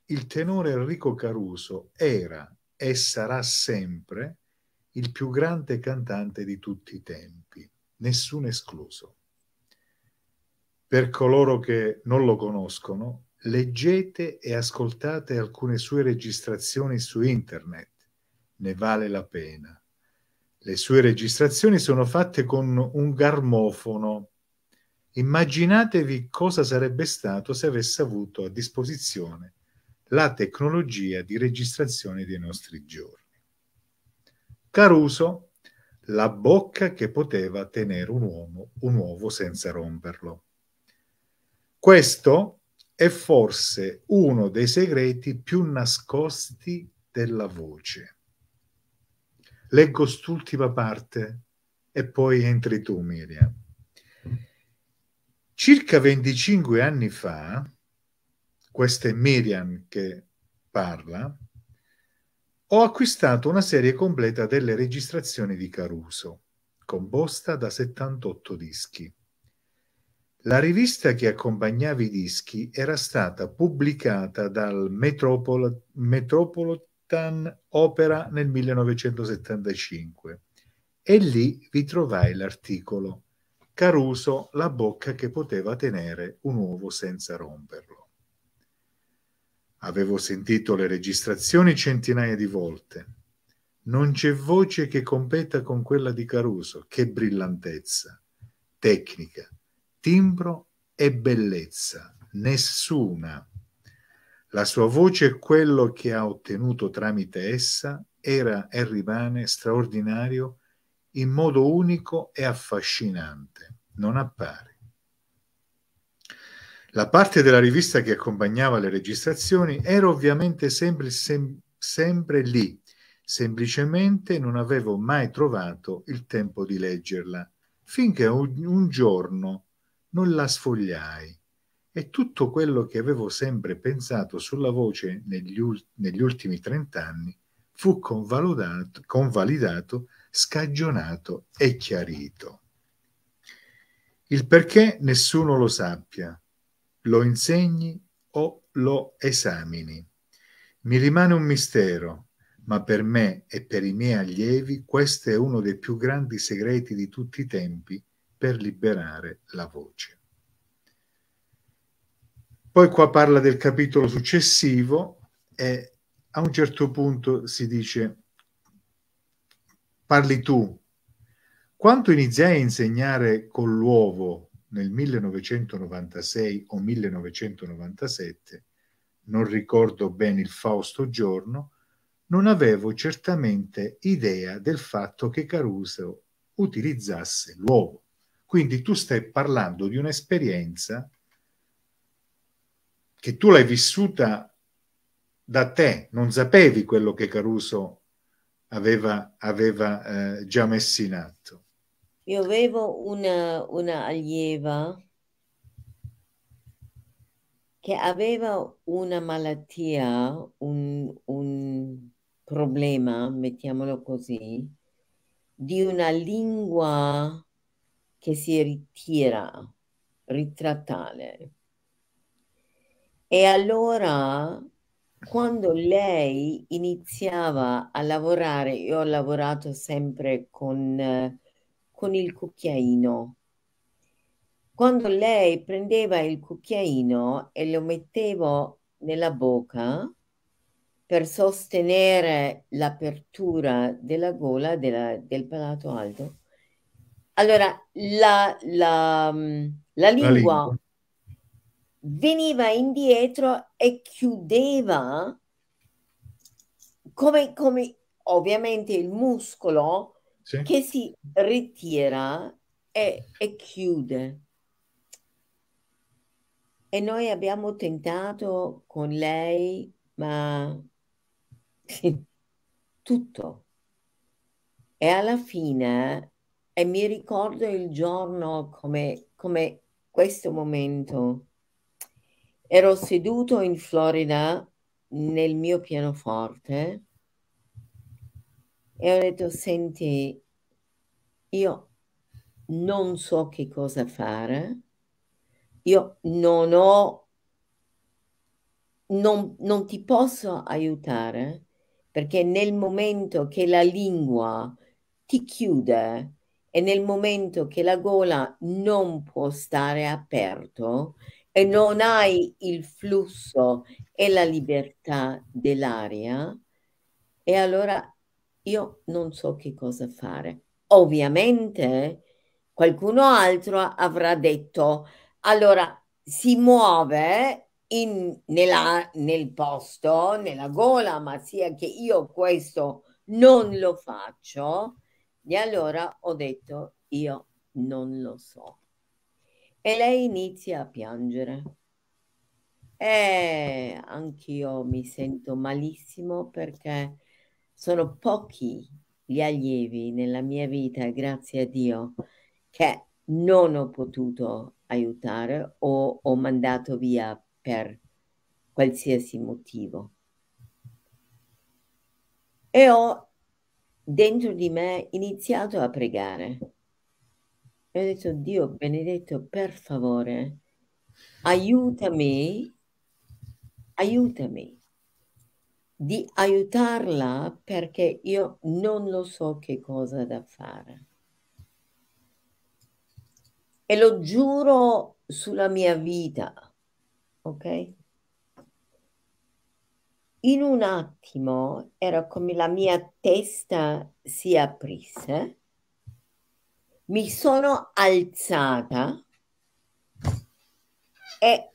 il tenore Enrico Caruso era e sarà sempre il più grande cantante di tutti i tempi, nessuno escluso. Per coloro che non lo conoscono, leggete e ascoltate alcune sue registrazioni su internet, ne vale la pena. Le sue registrazioni sono fatte con un garmofono. Immaginatevi cosa sarebbe stato se avesse avuto a disposizione la tecnologia di registrazione dei nostri giorni. Caruso, la bocca che poteva tenere un uomo, un uovo senza romperlo. Questo è forse uno dei segreti più nascosti della voce. Leggo quest'ultima parte e poi entri tu, Miriam. Circa 25 anni fa, questa è Miriam che parla, ho acquistato una serie completa delle registrazioni di Caruso, composta da 78 dischi. La rivista che accompagnava i dischi era stata pubblicata dal Metropol- Metropolitan Opera nel 1975 e lì vi trovai l'articolo Caruso, la bocca che poteva tenere un uovo senza romperlo. Avevo sentito le registrazioni centinaia di volte. Non c'è voce che competa con quella di Caruso. Che brillantezza, tecnica, timbro e bellezza. Nessuna. La sua voce e quello che ha ottenuto tramite essa era e rimane straordinario in modo unico e affascinante. Non appare. La parte della rivista che accompagnava le registrazioni era ovviamente sempre, sem sempre lì, semplicemente non avevo mai trovato il tempo di leggerla, finché un, un giorno non la sfogliai e tutto quello che avevo sempre pensato sulla voce negli, negli ultimi trent'anni fu convalidato, scagionato e chiarito. Il perché nessuno lo sappia, lo insegni o lo esamini. Mi rimane un mistero, ma per me e per i miei allievi questo è uno dei più grandi segreti di tutti i tempi per liberare la voce. Poi qua parla del capitolo successivo e a un certo punto si dice parli tu. quando iniziai a insegnare con l'uovo nel 1996 o 1997, non ricordo bene il fausto giorno, non avevo certamente idea del fatto che Caruso utilizzasse l'uovo. Quindi tu stai parlando di un'esperienza che tu l'hai vissuta da te, non sapevi quello che Caruso aveva, aveva eh, già messo in atto. Io avevo una, una allieva che aveva una malattia, un, un problema, mettiamolo così, di una lingua che si ritira, ritrattale. E allora, quando lei iniziava a lavorare, io ho lavorato sempre con con il cucchiaino. Quando lei prendeva il cucchiaino e lo mettevo nella bocca per sostenere l'apertura della gola della, del palato alto, allora la, la, mm, la, lingua la lingua veniva indietro e chiudeva come, come ovviamente il muscolo sì. che si ritira e, e chiude. E noi abbiamo tentato con lei, ma sì, tutto. E alla fine, e mi ricordo il giorno come, come questo momento, ero seduto in Florida nel mio pianoforte e ho detto senti io non so che cosa fare io non ho non, non ti posso aiutare perché nel momento che la lingua ti chiude e nel momento che la gola non può stare aperto e non hai il flusso e la libertà dell'aria, e allora io non so che cosa fare. Ovviamente qualcuno altro avrà detto, allora si muove in, nella, nel posto, nella gola, ma sia che io questo non lo faccio, e allora ho detto io non lo so. E lei inizia a piangere. E eh, anch'io mi sento malissimo perché sono pochi gli allievi nella mia vita, grazie a Dio, che non ho potuto aiutare o ho mandato via per qualsiasi motivo. E ho dentro di me iniziato a pregare. E ho detto, Dio benedetto, per favore, aiutami, aiutami di aiutarla perché io non lo so che cosa da fare. E lo giuro sulla mia vita, ok? In un attimo era come la mia testa si aprisse, mi sono alzata e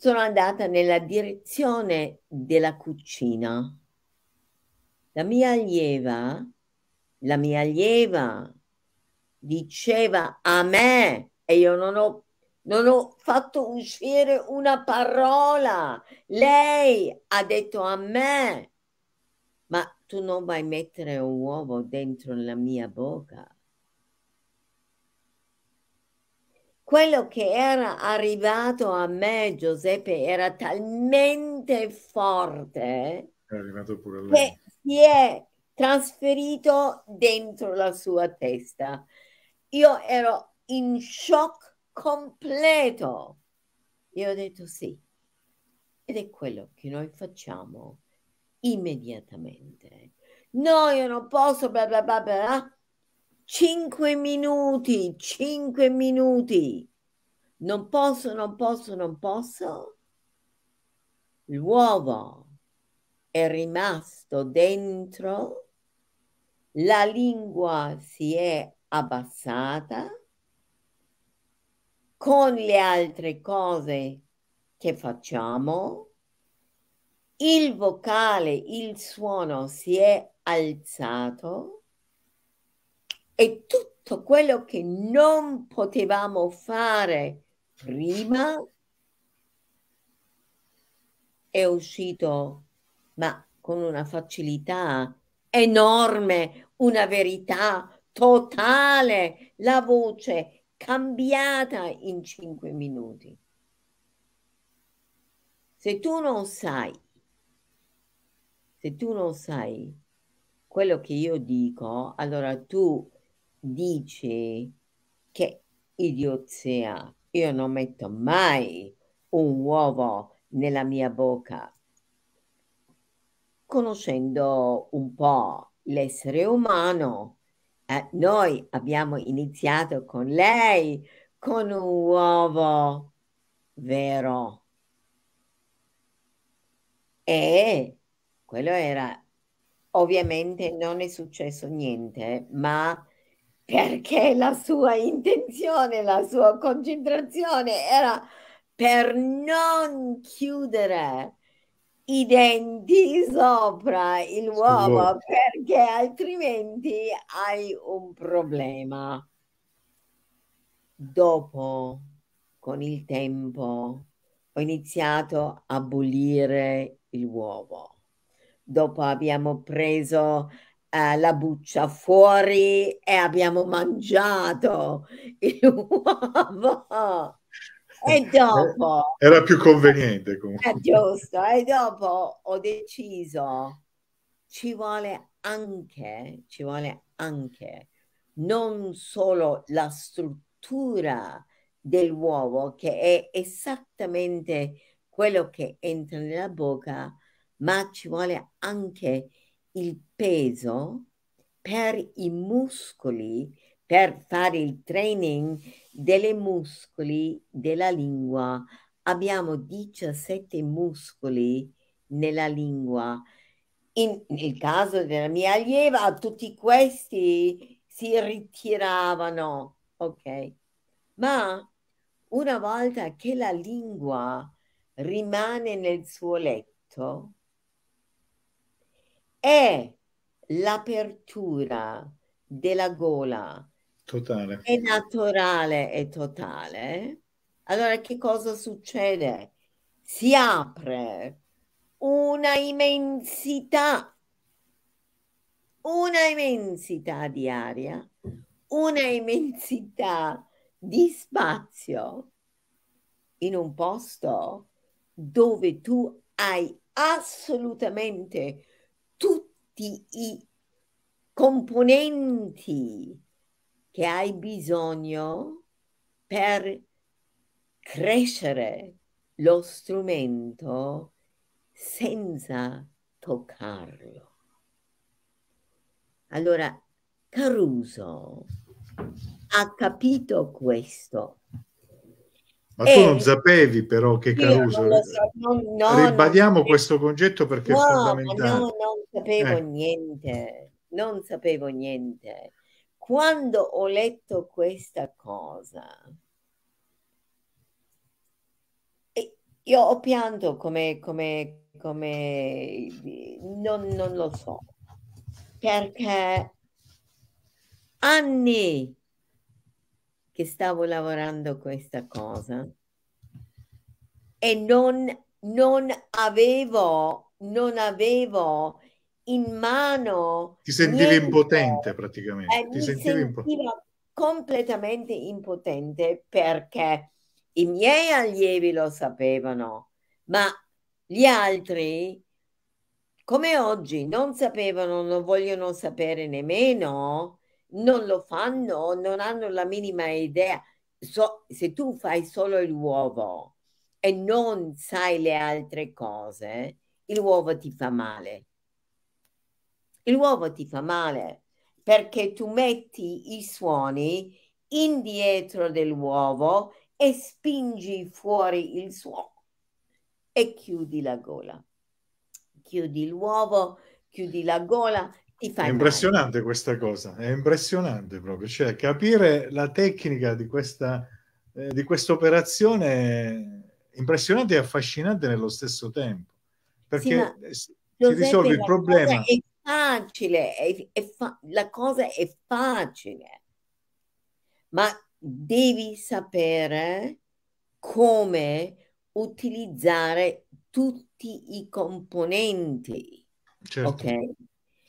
sono andata nella direzione della cucina. La mia allieva, la mia allieva diceva a me e io non ho, non ho fatto uscire una parola. Lei ha detto a me, ma tu non vai mettere un uovo dentro la mia bocca. quello che era arrivato a me, Giuseppe, era talmente forte che si è trasferito dentro la sua testa. Io ero in shock completo. E ho detto sì. Ed è quello che noi facciamo immediatamente. No, io non posso, bla bla bla bla. 5 minuti, 5 minuti. Non posso, non posso, non posso. L'uovo è rimasto dentro, la lingua si è abbassata con le altre cose che facciamo, il vocale, il suono si è alzato e tutto quello che non potevamo fare prima è uscito, ma con una facilità enorme, una verità totale, la voce cambiata in cinque minuti. Se tu non sai, se tu non sai quello che io dico, allora tu dici che idiozia, io non metto mai un uovo nella mia bocca. Conoscendo un po' l'essere umano, eh, noi abbiamo iniziato con lei, con un uovo vero. E quello era, ovviamente non è successo niente, ma perché la sua intenzione, la sua concentrazione era per non chiudere i denti sopra il uovo perché altrimenti hai un problema. Dopo, con il tempo, ho iniziato a bollire l'uovo. Dopo abbiamo preso eh, la buccia fuori e abbiamo mangiato il <laughs> uovo. E eh, dopo... Era più conveniente comunque. È eh, giusto. E dopo ho deciso, ci vuole anche, ci vuole anche non solo la struttura dell'uovo che è esattamente quello che entra nella bocca, ma ci vuole anche il peso per i muscoli, per fare il training delle muscoli della lingua. Abbiamo 17 muscoli nella lingua. In, nel caso della mia allieva, tutti questi si ritiravano, ok? Ma una volta che la lingua rimane nel suo letto, è l'apertura della gola totale. è naturale e totale, allora che cosa succede? Si apre una immensità, una immensità di aria, una immensità di spazio in un posto dove tu hai assolutamente tutti i componenti che hai bisogno per crescere lo strumento senza toccarlo. Allora, Caruso ha capito questo ma e... tu non sapevi però che Caruso... So, non, no, Ribadiamo questo concetto perché no, è fondamentale. No, non sapevo eh. niente, non sapevo niente. Quando ho letto questa cosa, io ho pianto come, come, come non, non lo so, perché anni che stavo lavorando questa cosa e non, non avevo, non avevo in mano. Ti sentivi niente. impotente praticamente. Eh, Ti sentivi impotente. completamente impotente perché i miei allievi lo sapevano, ma gli altri, come oggi, non sapevano, non vogliono sapere nemmeno non lo fanno, non hanno la minima idea. So, se tu fai solo l'uovo e non sai le altre cose, l'uovo ti fa male. L'uovo ti fa male perché tu metti i suoni indietro dell'uovo e spingi fuori il suono e chiudi la gola. Chiudi l'uovo, chiudi la gola è impressionante questa cosa, è impressionante proprio, cioè capire la tecnica di questa eh, di questa operazione impressionante e affascinante nello stesso tempo, perché sì, si, risolve il problema. È facile, è, è fa la cosa è facile, ma devi sapere come utilizzare tutti i componenti. Certo. Okay?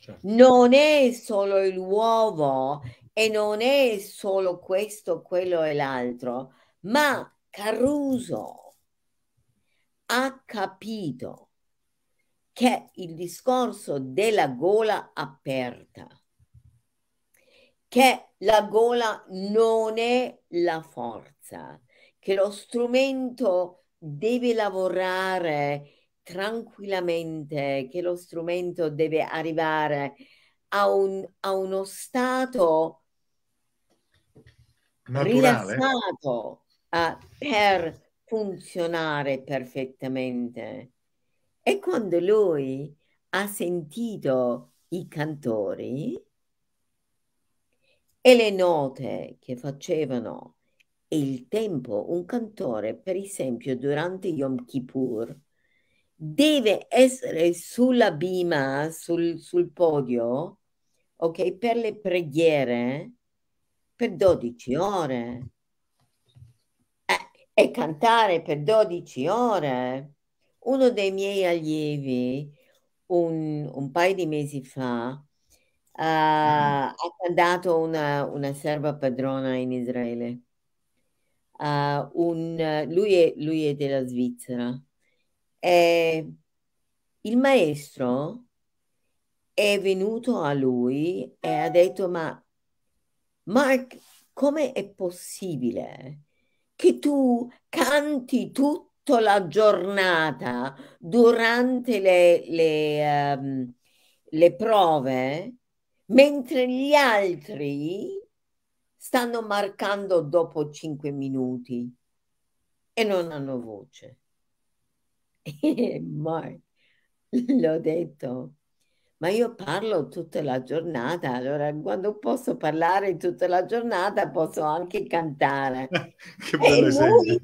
Certo. Non è solo l'uovo e non è solo questo, quello e l'altro, ma Caruso ha capito che il discorso della gola aperta, che la gola non è la forza, che lo strumento deve lavorare tranquillamente che lo strumento deve arrivare a, un, a uno stato rilassato uh, per funzionare perfettamente. E quando lui ha sentito i cantori e le note che facevano e il tempo, un cantore, per esempio, durante Yom Kippur, deve essere sulla bima, sul, sul podio, ok, per le preghiere per 12 ore eh, e cantare per 12 ore. Uno dei miei allievi, un, un paio di mesi fa, Uh, ha mandato una, una, serva padrona in Israele. Uh, un, lui, è, lui, è, della Svizzera eh, il maestro è venuto a lui e ha detto, ma Mark, come è possibile che tu canti tutta la giornata durante le, le, um, le prove mentre gli altri stanno marcando dopo cinque minuti e non hanno voce? Eh, mai, l'ho detto, ma io parlo tutta la giornata, allora quando posso parlare tutta la giornata posso anche cantare. <laughs> che bello lui,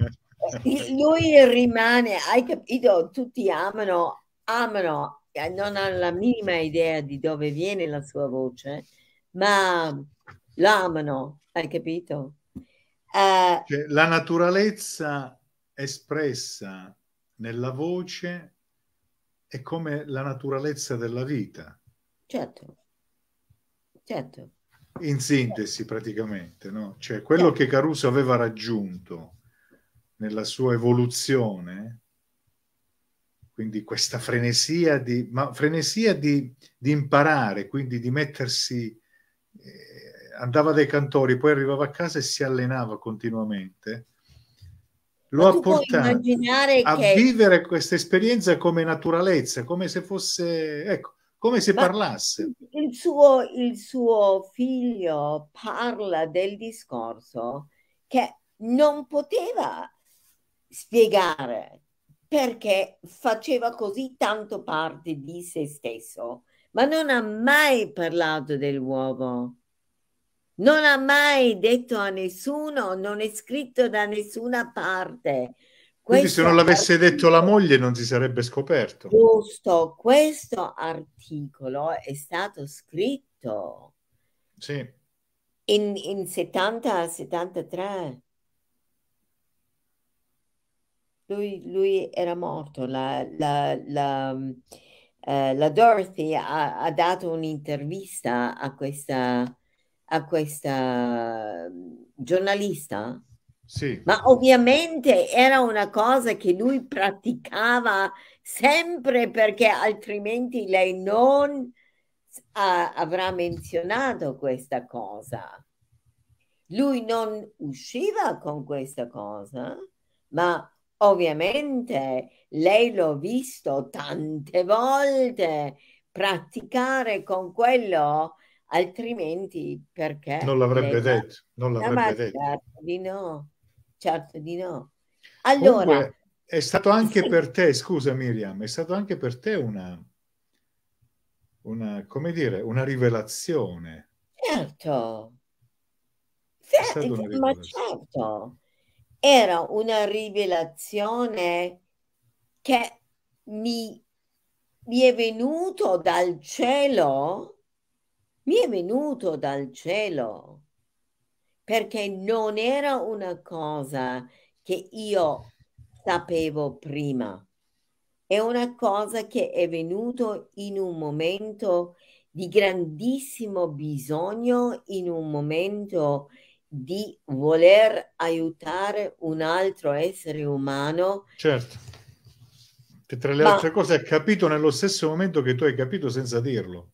lui rimane, hai capito, tutti amano, amano, non hanno la minima idea di dove viene la sua voce, ma lo amano, hai capito? Uh, cioè, la naturalezza espressa nella voce è come la naturalezza della vita. Certo, certo. In sintesi praticamente, no? Cioè quello certo. che Caruso aveva raggiunto nella sua evoluzione, quindi questa frenesia di, ma frenesia di, di imparare, quindi di mettersi, eh, andava dai cantori, poi arrivava a casa e si allenava continuamente lo ha portato a che... vivere questa esperienza come naturalezza, come se fosse, ecco, come se Ma parlasse. Il suo, il suo figlio parla del discorso che non poteva spiegare perché faceva così tanto parte di se stesso ma non ha mai parlato dell'uomo non ha mai detto a nessuno, non è scritto da nessuna parte. Quindi se non l'avesse articolo, detto la moglie non si sarebbe scoperto. Giusto, questo articolo è stato scritto sì. in, in 70-73. Lui, lui, era morto, la, la, la, eh, la Dorothy ha, ha dato un'intervista a questa a questa mm, giornalista? Sì. Ma ovviamente era una cosa che lui praticava sempre perché altrimenti lei non a, avrà menzionato questa cosa. Lui non usciva con questa cosa, ma ovviamente lei l'ho visto tante volte praticare con quello altrimenti perché... Non l'avrebbe detto, non ah, l'avrebbe detto. Certo di no, certo di no. Allora... Comunque, è stato anche sì. per te, scusa Miriam, è stato anche per te una, una come dire, una rivelazione. Certo. Sì, una rivelazione. ma certo. Era una rivelazione che mi, mi è venuto dal cielo mi è venuto dal cielo, perché non era una cosa che io sapevo prima, è una cosa che è venuto in un momento di grandissimo bisogno, in un momento di voler aiutare un altro essere umano. Certo, che tra le Ma... altre cose ha capito nello stesso momento che tu hai capito senza dirlo.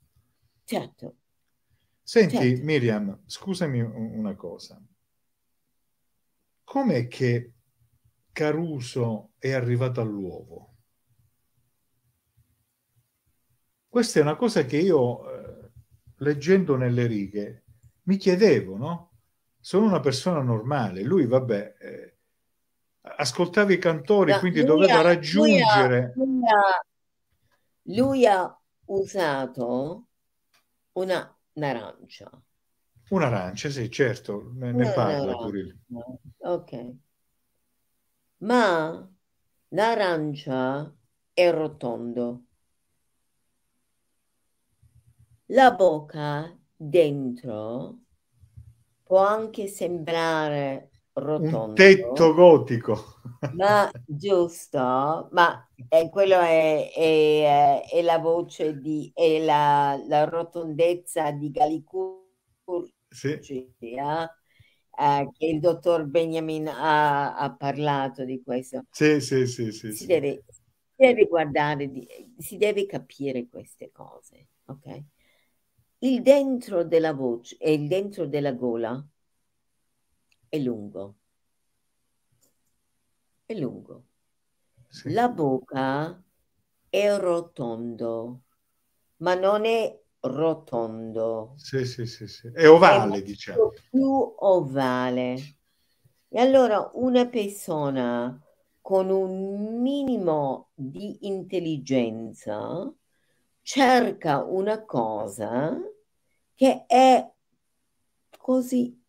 Certo, Senti, certo. Miriam, scusami una cosa. Com'è che Caruso è arrivato all'uovo? Questa è una cosa che io, eh, leggendo nelle righe, mi chiedevo, no? Sono una persona normale, lui, vabbè, eh, ascoltava i cantori, Ma quindi doveva ha, raggiungere... Lui ha, lui ha, lui ha usato una un'arancia. Un'arancia, sì, certo, ne, ne parla pure. Ok. Ma l'arancia è rotondo. La bocca dentro può anche sembrare rotondo. Un tetto gotico. Ma giusto, ma eh, quello è, è, eh, è, la voce di, è la, la rotondezza di Galicurgia, sì. eh, che il dottor Benjamin ha, ha, parlato di questo. Sì, sì, sì. sì, si, sì. Deve, deve, guardare, si deve capire queste cose, ok? Il dentro della voce e il dentro della gola è lungo. È lungo. Sì. La bocca è rotondo, ma non è rotondo. Sì, sì, sì, sì. È ovale, è diciamo. Più ovale. E allora una persona con un minimo di intelligenza cerca una cosa che è così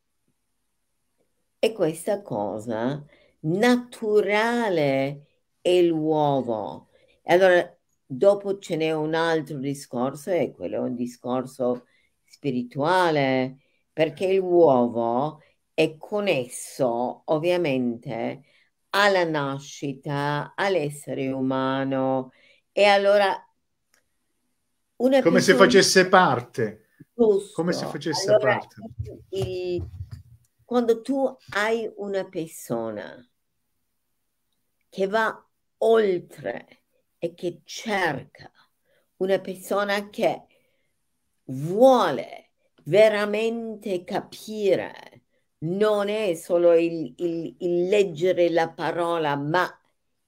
e questa cosa naturale è l'uovo. allora dopo ce n'è un altro discorso, e quello è un discorso spirituale, perché l'uovo è connesso ovviamente alla nascita, all'essere umano e allora una come persona... se facesse parte, Giusto. come se facesse allora, parte. Il quando tu hai una persona che va oltre e che cerca una persona che vuole veramente capire, non è solo il, il, il leggere la parola, ma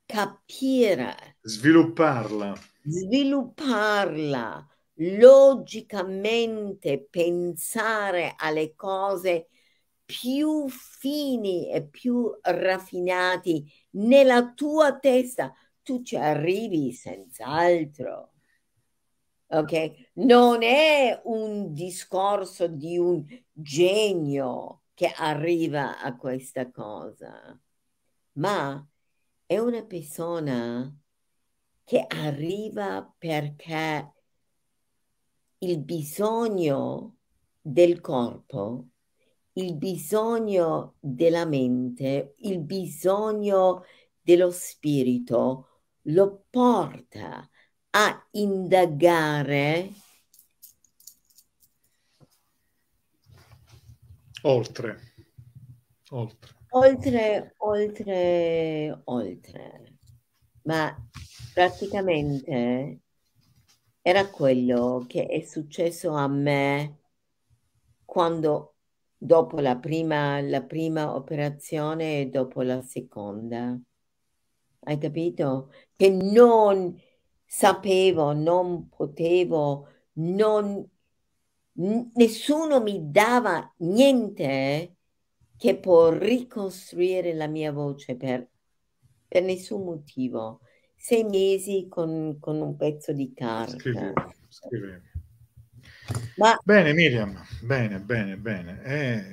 capire. Svilupparla. Svilupparla logicamente pensare alle cose più fini e più raffinati nella tua testa, tu ci arrivi senz'altro. Ok? Non è un discorso di un genio che arriva a questa cosa, ma è una persona che arriva perché il bisogno del corpo il bisogno della mente, il bisogno dello spirito lo porta a indagare oltre, oltre, oltre, oltre, oltre. Ma praticamente era quello che è successo a me quando dopo la prima, la prima operazione e dopo la seconda. Hai capito? Che non sapevo, non potevo, non, nessuno mi dava niente eh, che può ricostruire la mia voce per, per nessun motivo. Sei mesi con, con un pezzo di carta. Scrivevo, scrivevo. Ma... Bene Miriam, bene, bene, bene. È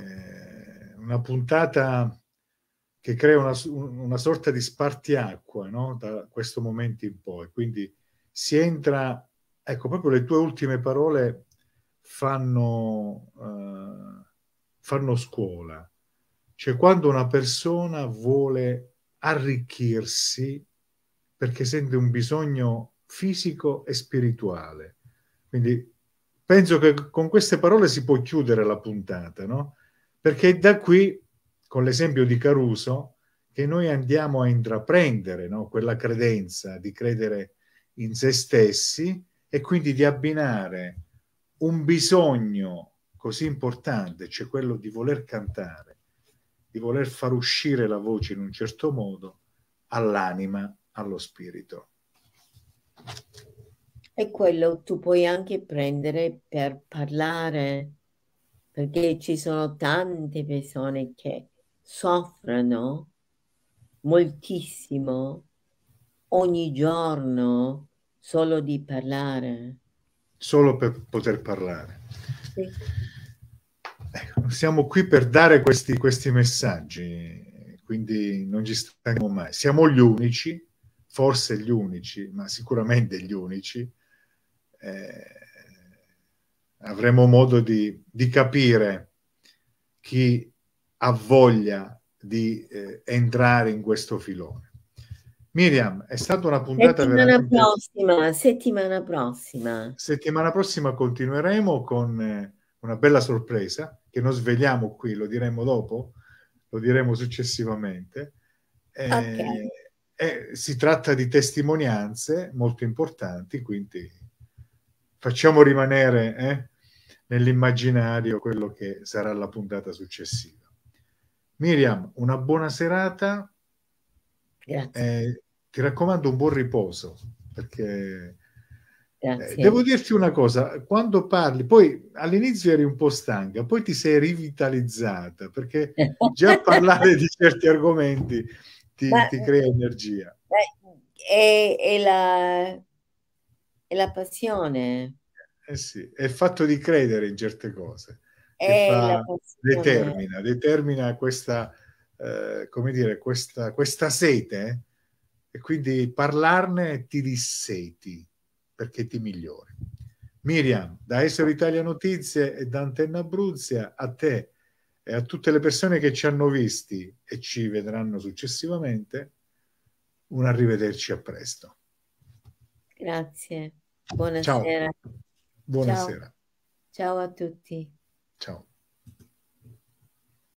una puntata che crea una, una sorta di spartiacqua no? da questo momento in poi. Quindi si entra, ecco, proprio le tue ultime parole fanno, eh, fanno scuola. Cioè quando una persona vuole arricchirsi perché sente un bisogno fisico e spirituale. Quindi penso che con queste parole si può chiudere la puntata, no? Perché da qui, con l'esempio di Caruso, che noi andiamo a intraprendere no? quella credenza di credere in se stessi e quindi di abbinare un bisogno così importante, cioè quello di voler cantare, di voler far uscire la voce in un certo modo, all'anima, allo spirito. E quello tu puoi anche prendere per parlare, perché ci sono tante persone che soffrono moltissimo ogni giorno solo di parlare. Solo per poter parlare. Sì. Ecco, siamo qui per dare questi, questi messaggi, quindi non ci stanchiamo mai. Siamo gli unici, forse gli unici, ma sicuramente gli unici, eh, avremo modo di, di, capire chi ha voglia di eh, entrare in questo filone. Miriam, è stata una puntata settimana veramente... prossima, settimana prossima. Settimana prossima continueremo con eh, una bella sorpresa che non svegliamo qui, lo diremo dopo, lo diremo successivamente. Eh, okay. Eh, eh, si tratta di testimonianze molto importanti, quindi facciamo rimanere eh, nell'immaginario quello che sarà la puntata successiva. Miriam, una buona serata. Grazie. Eh, ti raccomando un buon riposo, perché eh, devo dirti una cosa, quando parli, poi all'inizio eri un po' stanca, poi ti sei rivitalizzata, perché <laughs> già parlare di certi argomenti ti, Ma, ti crea energia. È, è la è la passione. Eh sì, è il fatto di credere in certe cose. Che fa, determina, determina questa, eh, come dire, questa, questa sete eh? e quindi parlarne ti disseti perché ti migliori. Miriam, da Essere Italia Notizie e da Antenna Abruzia, a te e a tutte le persone che ci hanno visti e ci vedranno successivamente, un arrivederci a presto. Grazie. Buonasera. Ciao. Buonasera. Ciao. Ciao a tutti. Ciao.